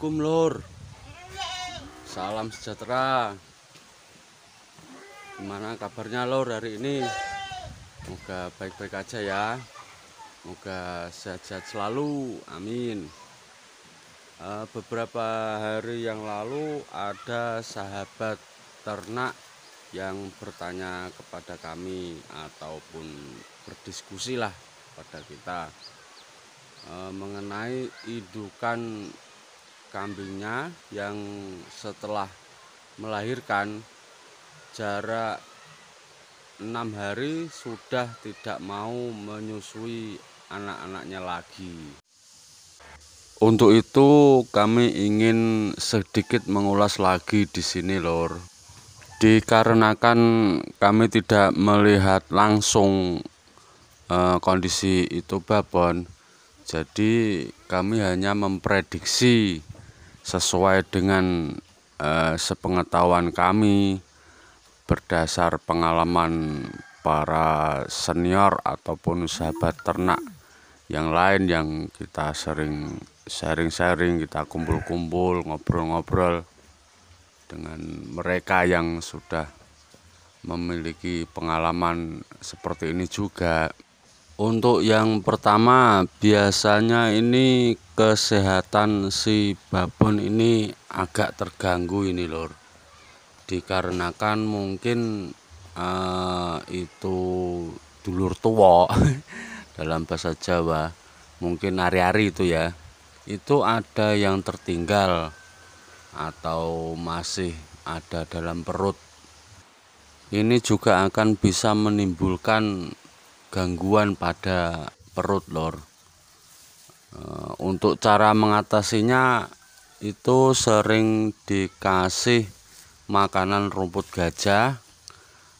Assalamualaikum lor Salam sejahtera Gimana kabarnya lor hari ini Semoga baik-baik aja ya Semoga sehat-sehat selalu Amin eh, Beberapa hari yang lalu Ada sahabat ternak Yang bertanya kepada kami Ataupun berdiskusi lah pada kita eh, mengenai indukan kambingnya yang setelah melahirkan jarak enam hari sudah tidak mau menyusui anak-anaknya lagi. Untuk itu kami ingin sedikit mengulas lagi di sini lor. Dikarenakan kami tidak melihat langsung e, kondisi itu babon. Jadi kami hanya memprediksi sesuai dengan eh, sepengetahuan kami berdasar pengalaman para senior ataupun sahabat ternak yang lain yang kita sering sharing-sharing kita kumpul-kumpul ngobrol-ngobrol dengan mereka yang sudah memiliki pengalaman seperti ini juga untuk yang pertama, biasanya ini kesehatan si babon ini agak terganggu ini lor. Dikarenakan mungkin uh, itu dulur tua dalam bahasa Jawa, mungkin hari-hari itu ya. Itu ada yang tertinggal atau masih ada dalam perut. Ini juga akan bisa menimbulkan gangguan pada perut lor eh, untuk cara mengatasinya itu sering dikasih makanan rumput gajah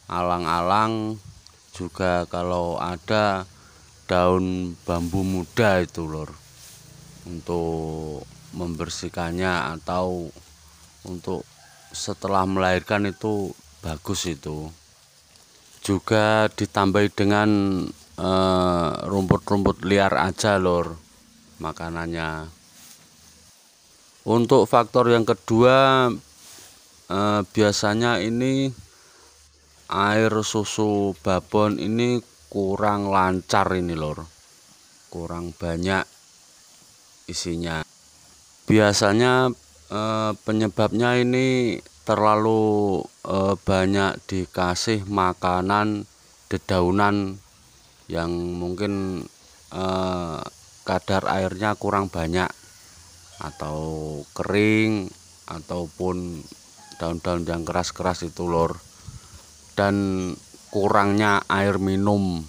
alang-alang juga kalau ada daun bambu muda itu lor untuk membersihkannya atau untuk setelah melahirkan itu bagus itu juga ditambah dengan eh, rumput-rumput uh, liar aja lor makanannya untuk faktor yang kedua uh, biasanya ini air susu babon ini kurang lancar ini lor kurang banyak isinya biasanya Eh, penyebabnya ini terlalu eh, banyak dikasih makanan dedaunan yang mungkin eh, kadar airnya kurang banyak atau kering ataupun daun-daun yang keras-keras itu lor dan kurangnya air minum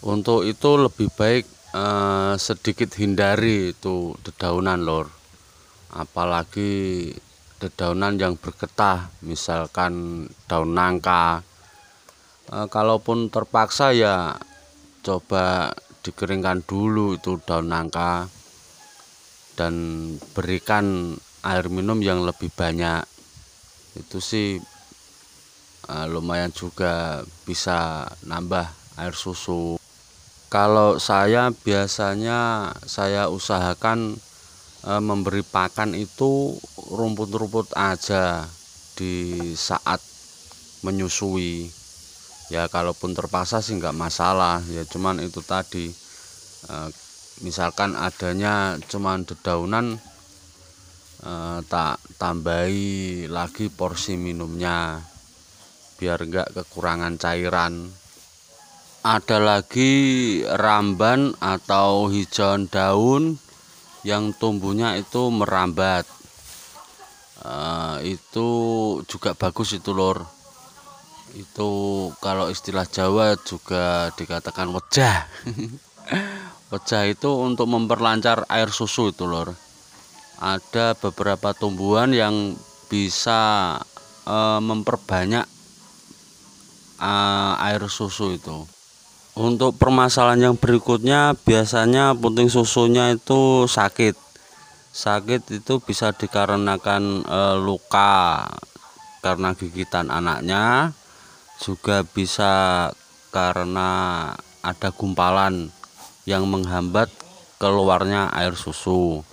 untuk itu lebih baik eh, sedikit hindari itu dedaunan lor apalagi dedaunan yang bergetah misalkan daun nangka e, kalaupun terpaksa ya coba dikeringkan dulu itu daun nangka dan berikan air minum yang lebih banyak itu sih e, lumayan juga bisa nambah air susu kalau saya biasanya saya usahakan E, memberi pakan itu rumput-rumput aja di saat menyusui ya kalaupun terpaksa sih nggak masalah ya cuman itu tadi e, misalkan adanya cuman dedaunan e, tak tambahi lagi porsi minumnya biar nggak kekurangan cairan ada lagi ramban atau hijauan daun yang tumbuhnya itu merambat uh, itu juga bagus itu lor itu kalau istilah Jawa juga dikatakan wajah wajah itu untuk memperlancar air susu itu lor ada beberapa tumbuhan yang bisa uh, memperbanyak uh, air susu itu untuk permasalahan yang berikutnya biasanya puting susunya itu sakit sakit itu bisa dikarenakan e, luka karena gigitan anaknya juga bisa karena ada gumpalan yang menghambat keluarnya air susu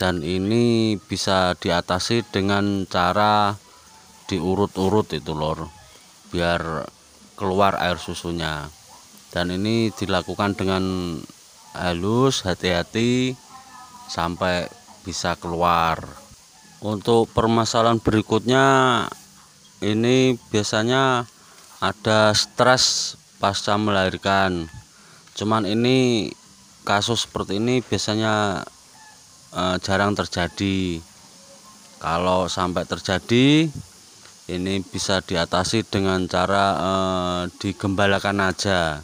dan ini bisa diatasi dengan cara diurut-urut itu lor biar keluar air susunya dan ini dilakukan dengan halus hati-hati sampai bisa keluar untuk permasalahan berikutnya ini biasanya ada stres pasca melahirkan cuman ini kasus seperti ini biasanya eh, jarang terjadi kalau sampai terjadi ini bisa diatasi dengan cara eh, digembalakan aja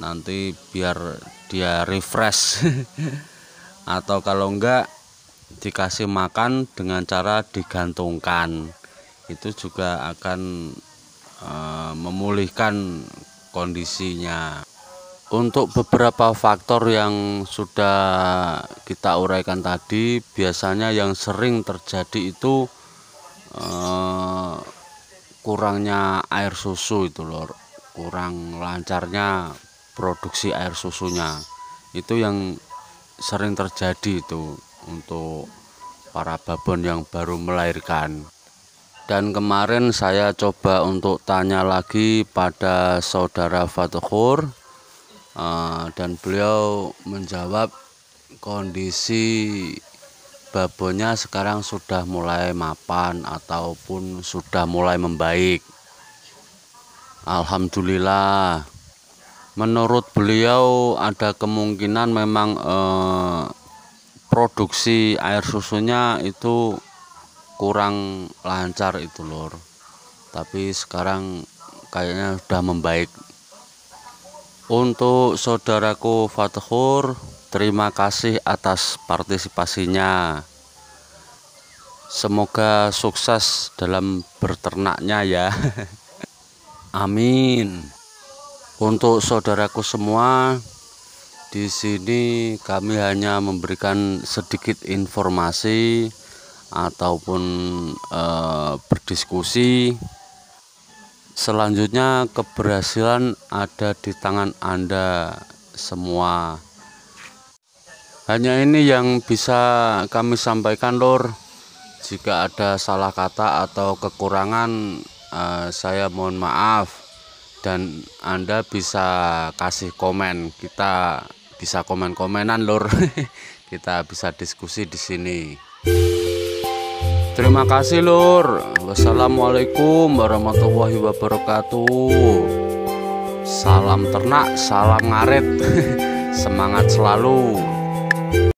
nanti biar dia refresh atau kalau enggak dikasih makan dengan cara digantungkan itu juga akan e, memulihkan kondisinya untuk beberapa faktor yang sudah kita uraikan tadi biasanya yang sering terjadi itu e, kurangnya air susu itu lor kurang lancarnya produksi air susunya itu yang sering terjadi itu untuk para babon yang baru melahirkan dan kemarin saya coba untuk tanya lagi pada saudara Fatuhur eh, dan beliau menjawab kondisi babonnya sekarang sudah mulai mapan ataupun sudah mulai membaik Alhamdulillah menurut beliau ada kemungkinan memang eh, produksi air susunya itu kurang lancar itu lor tapi sekarang kayaknya sudah membaik untuk saudaraku Fathur terima kasih atas partisipasinya semoga sukses dalam berternaknya ya amin untuk saudaraku semua di sini kami hanya memberikan sedikit informasi ataupun e, berdiskusi selanjutnya keberhasilan ada di tangan Anda semua hanya ini yang bisa kami sampaikan lor jika ada salah kata atau kekurangan e, saya mohon maaf dan Anda bisa kasih komen. Kita bisa komen-komenan lur. Kita bisa diskusi di sini. Terima kasih lur. Wassalamualaikum warahmatullahi wabarakatuh. Salam ternak, salam ngaret. Semangat selalu.